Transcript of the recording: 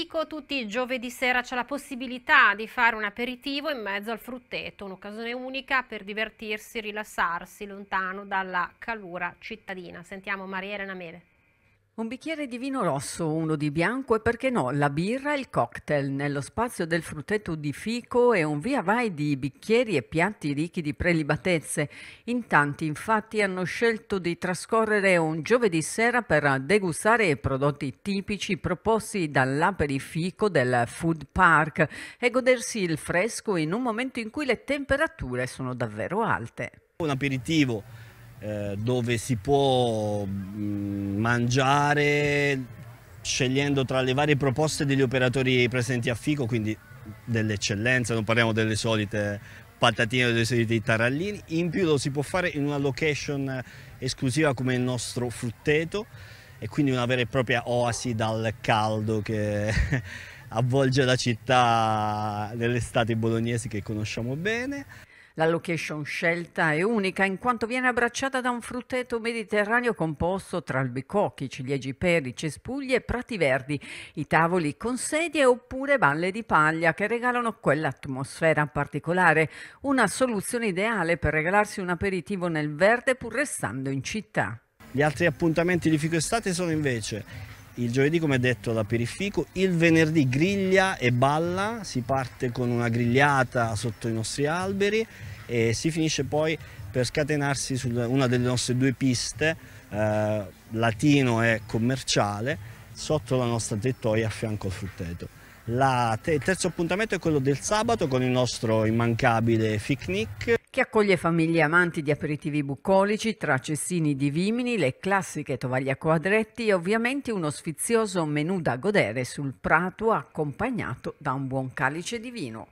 Fico tutti i giovedì sera c'è la possibilità di fare un aperitivo in mezzo al frutteto, un'occasione unica per divertirsi, rilassarsi lontano dalla calura cittadina. Sentiamo Maria Elena un bicchiere di vino rosso, uno di bianco e perché no, la birra e il cocktail nello spazio del frutteto di fico e un via vai di bicchieri e piatti ricchi di prelibatezze. In tanti infatti hanno scelto di trascorrere un giovedì sera per degustare i prodotti tipici proposti dall'aperifico del food park e godersi il fresco in un momento in cui le temperature sono davvero alte. Un aperitivo eh, dove si può mm, mangiare scegliendo tra le varie proposte degli operatori presenti a Fico, quindi dell'eccellenza, non parliamo delle solite patatine o dei soliti tarallini, in più lo si può fare in una location esclusiva come il nostro frutteto e quindi una vera e propria oasi dal caldo che avvolge la città dell'estate bolognese che conosciamo bene. La location scelta è unica in quanto viene abbracciata da un frutteto mediterraneo composto tra albicocchi, ciliegi peri, cespugli e prati verdi, i tavoli con sedie oppure balle di paglia che regalano quell'atmosfera particolare, una soluzione ideale per regalarsi un aperitivo nel verde pur restando in città. Gli altri appuntamenti di Fico Estate sono invece il giovedì come detto da Perifico, il venerdì griglia e balla, si parte con una grigliata sotto i nostri alberi e si finisce poi per scatenarsi su una delle nostre due piste, eh, latino e commerciale, sotto la nostra tettoia a fianco al frutteto. La, il terzo appuntamento è quello del sabato con il nostro immancabile Ficnic che accoglie famiglie amanti di aperitivi bucolici, tra cestini di vimini, le classiche tovaglie a quadretti e ovviamente uno sfizioso menù da godere sul prato accompagnato da un buon calice di vino.